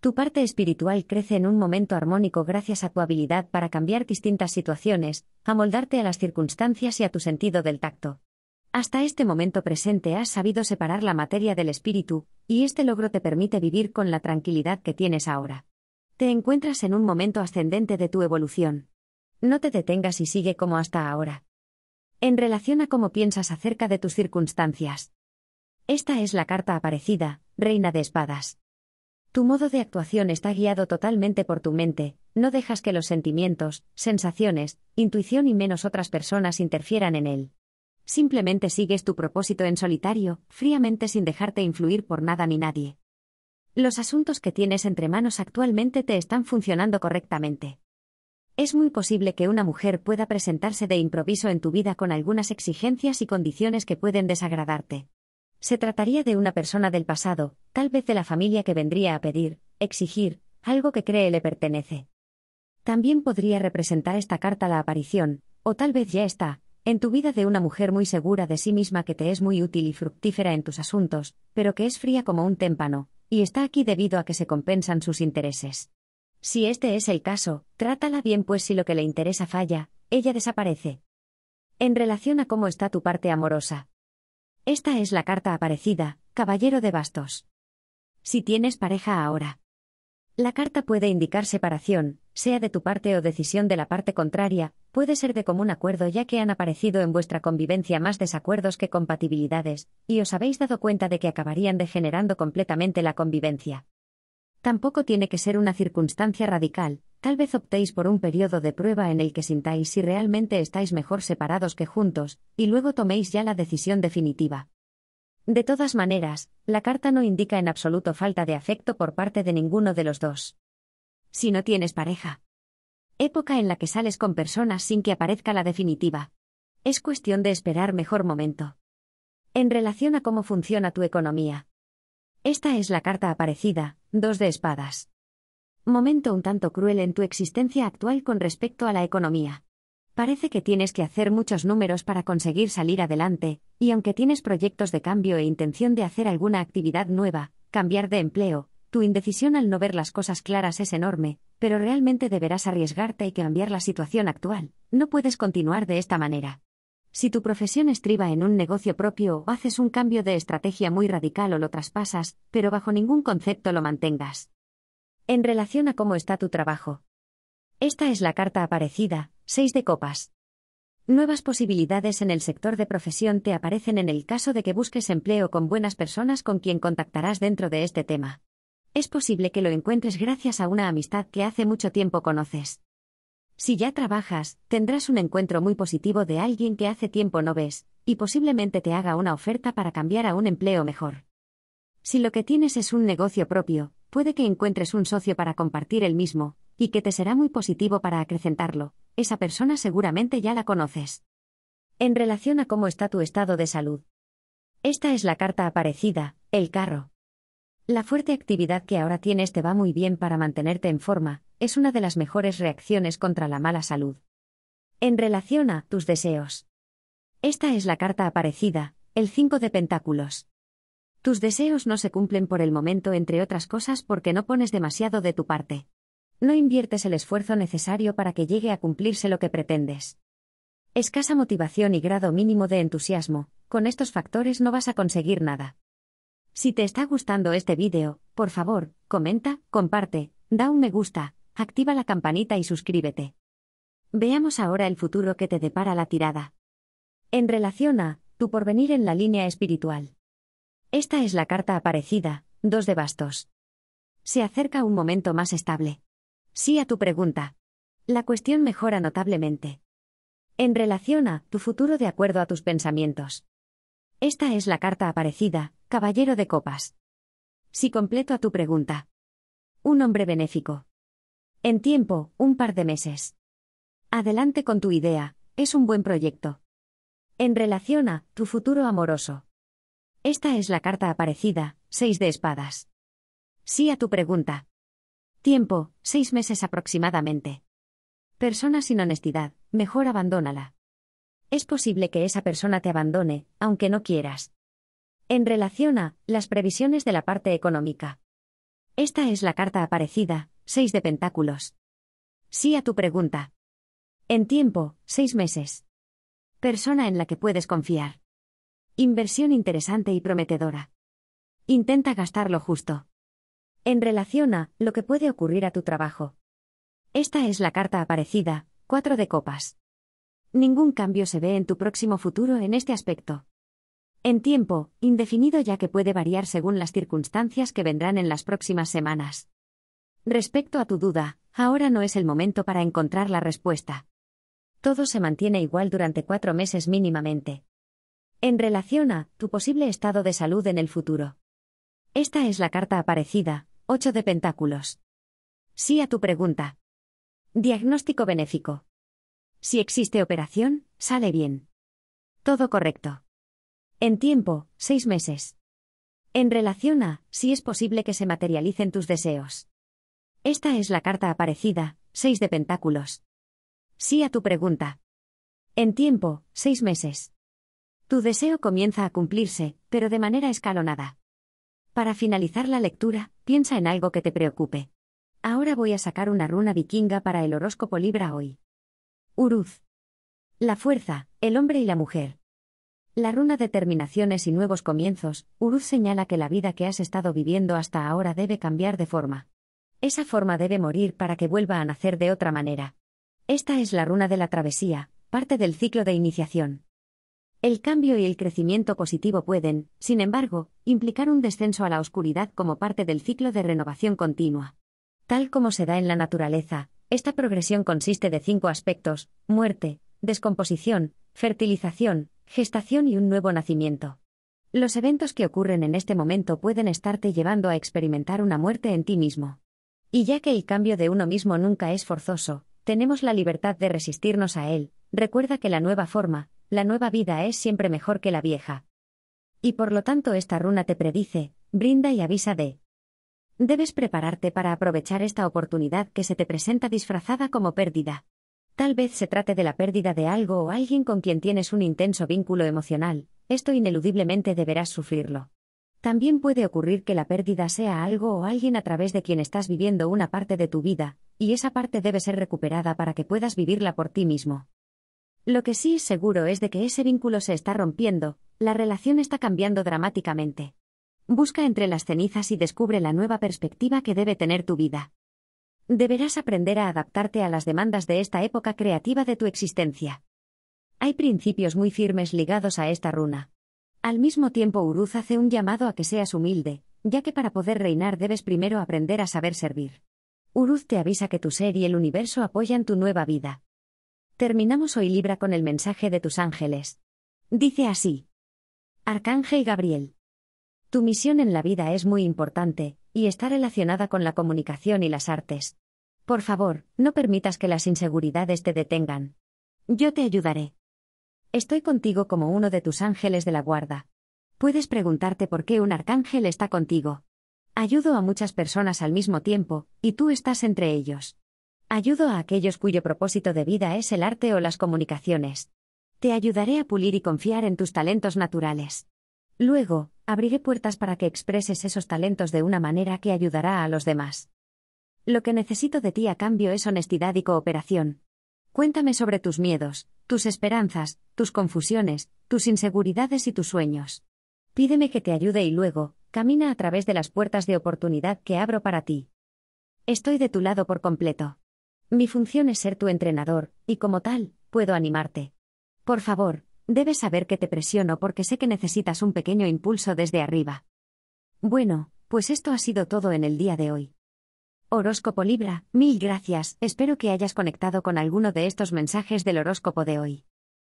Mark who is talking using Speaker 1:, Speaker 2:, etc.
Speaker 1: Tu parte espiritual crece en un momento armónico gracias a tu habilidad para cambiar distintas situaciones, amoldarte a las circunstancias y a tu sentido del tacto. Hasta este momento presente has sabido separar la materia del espíritu, y este logro te permite vivir con la tranquilidad que tienes ahora. Te encuentras en un momento ascendente de tu evolución. No te detengas y sigue como hasta ahora. En relación a cómo piensas acerca de tus circunstancias. Esta es la carta aparecida, Reina de Espadas. Tu modo de actuación está guiado totalmente por tu mente, no dejas que los sentimientos, sensaciones, intuición y menos otras personas interfieran en él. Simplemente sigues tu propósito en solitario, fríamente sin dejarte influir por nada ni nadie. Los asuntos que tienes entre manos actualmente te están funcionando correctamente. Es muy posible que una mujer pueda presentarse de improviso en tu vida con algunas exigencias y condiciones que pueden desagradarte. Se trataría de una persona del pasado, tal vez de la familia que vendría a pedir, exigir, algo que cree le pertenece. También podría representar esta carta la aparición, o tal vez ya está, en tu vida de una mujer muy segura de sí misma que te es muy útil y fructífera en tus asuntos, pero que es fría como un témpano, y está aquí debido a que se compensan sus intereses. Si este es el caso, trátala bien pues si lo que le interesa falla, ella desaparece. En relación a cómo está tu parte amorosa. Esta es la carta aparecida, Caballero de Bastos si tienes pareja ahora. La carta puede indicar separación, sea de tu parte o decisión de la parte contraria, puede ser de común acuerdo ya que han aparecido en vuestra convivencia más desacuerdos que compatibilidades, y os habéis dado cuenta de que acabarían degenerando completamente la convivencia. Tampoco tiene que ser una circunstancia radical, tal vez optéis por un periodo de prueba en el que sintáis si realmente estáis mejor separados que juntos, y luego toméis ya la decisión definitiva. De todas maneras, la carta no indica en absoluto falta de afecto por parte de ninguno de los dos. Si no tienes pareja. Época en la que sales con personas sin que aparezca la definitiva. Es cuestión de esperar mejor momento. En relación a cómo funciona tu economía. Esta es la carta aparecida, dos de espadas. Momento un tanto cruel en tu existencia actual con respecto a la economía. Parece que tienes que hacer muchos números para conseguir salir adelante, y aunque tienes proyectos de cambio e intención de hacer alguna actividad nueva, cambiar de empleo, tu indecisión al no ver las cosas claras es enorme, pero realmente deberás arriesgarte y cambiar la situación actual. No puedes continuar de esta manera. Si tu profesión estriba en un negocio propio o haces un cambio de estrategia muy radical o lo traspasas, pero bajo ningún concepto lo mantengas. En relación a cómo está tu trabajo. Esta es la carta aparecida, 6 de copas. Nuevas posibilidades en el sector de profesión te aparecen en el caso de que busques empleo con buenas personas con quien contactarás dentro de este tema. Es posible que lo encuentres gracias a una amistad que hace mucho tiempo conoces. Si ya trabajas, tendrás un encuentro muy positivo de alguien que hace tiempo no ves, y posiblemente te haga una oferta para cambiar a un empleo mejor. Si lo que tienes es un negocio propio, puede que encuentres un socio para compartir el mismo, y que te será muy positivo para acrecentarlo, esa persona seguramente ya la conoces. En relación a cómo está tu estado de salud. Esta es la carta aparecida, el carro. La fuerte actividad que ahora tienes te va muy bien para mantenerte en forma, es una de las mejores reacciones contra la mala salud. En relación a tus deseos. Esta es la carta aparecida, el 5 de pentáculos. Tus deseos no se cumplen por el momento, entre otras cosas porque no pones demasiado de tu parte. No inviertes el esfuerzo necesario para que llegue a cumplirse lo que pretendes. Escasa motivación y grado mínimo de entusiasmo, con estos factores no vas a conseguir nada. Si te está gustando este vídeo, por favor, comenta, comparte, da un me gusta, activa la campanita y suscríbete. Veamos ahora el futuro que te depara la tirada. En relación a, tu porvenir en la línea espiritual. Esta es la carta aparecida, dos de bastos. Se acerca un momento más estable. Sí a tu pregunta. La cuestión mejora notablemente. En relación a tu futuro de acuerdo a tus pensamientos. Esta es la carta aparecida, Caballero de Copas. Si completo a tu pregunta. Un hombre benéfico. En tiempo, un par de meses. Adelante con tu idea, es un buen proyecto. En relación a tu futuro amoroso. Esta es la carta aparecida, Seis de espadas. Sí a tu pregunta. Tiempo, seis meses aproximadamente. Persona sin honestidad, mejor abandónala. Es posible que esa persona te abandone, aunque no quieras. En relación a las previsiones de la parte económica. Esta es la carta aparecida, seis de Pentáculos. Sí a tu pregunta. En tiempo, seis meses. Persona en la que puedes confiar. Inversión interesante y prometedora. Intenta gastar lo justo en relación a lo que puede ocurrir a tu trabajo. Esta es la carta aparecida, cuatro de copas. Ningún cambio se ve en tu próximo futuro en este aspecto. En tiempo, indefinido ya que puede variar según las circunstancias que vendrán en las próximas semanas. Respecto a tu duda, ahora no es el momento para encontrar la respuesta. Todo se mantiene igual durante cuatro meses mínimamente. En relación a tu posible estado de salud en el futuro. Esta es la carta aparecida, 8 de Pentáculos. Sí a tu pregunta. Diagnóstico benéfico. Si existe operación, sale bien. Todo correcto. En tiempo, seis meses. En relación a, si es posible que se materialicen tus deseos. Esta es la carta aparecida, 6 de Pentáculos. Sí a tu pregunta. En tiempo, seis meses. Tu deseo comienza a cumplirse, pero de manera escalonada. Para finalizar la lectura, piensa en algo que te preocupe. Ahora voy a sacar una runa vikinga para el horóscopo Libra hoy. Uruz. La fuerza, el hombre y la mujer. La runa de terminaciones y nuevos comienzos, Uruz señala que la vida que has estado viviendo hasta ahora debe cambiar de forma. Esa forma debe morir para que vuelva a nacer de otra manera. Esta es la runa de la travesía, parte del ciclo de iniciación. El cambio y el crecimiento positivo pueden, sin embargo, implicar un descenso a la oscuridad como parte del ciclo de renovación continua. Tal como se da en la naturaleza, esta progresión consiste de cinco aspectos, muerte, descomposición, fertilización, gestación y un nuevo nacimiento. Los eventos que ocurren en este momento pueden estarte llevando a experimentar una muerte en ti mismo. Y ya que el cambio de uno mismo nunca es forzoso, tenemos la libertad de resistirnos a él, recuerda que la nueva forma, la nueva vida es siempre mejor que la vieja. Y por lo tanto esta runa te predice, brinda y avisa de. Debes prepararte para aprovechar esta oportunidad que se te presenta disfrazada como pérdida. Tal vez se trate de la pérdida de algo o alguien con quien tienes un intenso vínculo emocional, esto ineludiblemente deberás sufrirlo. También puede ocurrir que la pérdida sea algo o alguien a través de quien estás viviendo una parte de tu vida, y esa parte debe ser recuperada para que puedas vivirla por ti mismo. Lo que sí es seguro es de que ese vínculo se está rompiendo, la relación está cambiando dramáticamente. Busca entre las cenizas y descubre la nueva perspectiva que debe tener tu vida. Deberás aprender a adaptarte a las demandas de esta época creativa de tu existencia. Hay principios muy firmes ligados a esta runa. Al mismo tiempo, Uruz hace un llamado a que seas humilde, ya que para poder reinar debes primero aprender a saber servir. Uruz te avisa que tu ser y el universo apoyan tu nueva vida. Terminamos hoy Libra con el mensaje de tus ángeles. Dice así. Arcángel Gabriel. Tu misión en la vida es muy importante, y está relacionada con la comunicación y las artes. Por favor, no permitas que las inseguridades te detengan. Yo te ayudaré. Estoy contigo como uno de tus ángeles de la guarda. Puedes preguntarte por qué un arcángel está contigo. Ayudo a muchas personas al mismo tiempo, y tú estás entre ellos. Ayudo a aquellos cuyo propósito de vida es el arte o las comunicaciones. Te ayudaré a pulir y confiar en tus talentos naturales. Luego, abriré puertas para que expreses esos talentos de una manera que ayudará a los demás. Lo que necesito de ti a cambio es honestidad y cooperación. Cuéntame sobre tus miedos, tus esperanzas, tus confusiones, tus inseguridades y tus sueños. Pídeme que te ayude y luego, camina a través de las puertas de oportunidad que abro para ti. Estoy de tu lado por completo. Mi función es ser tu entrenador, y como tal, puedo animarte. Por favor, debes saber que te presiono porque sé que necesitas un pequeño impulso desde arriba. Bueno, pues esto ha sido todo en el día de hoy. Horóscopo Libra, mil gracias, espero que hayas conectado con alguno de estos mensajes del horóscopo de hoy.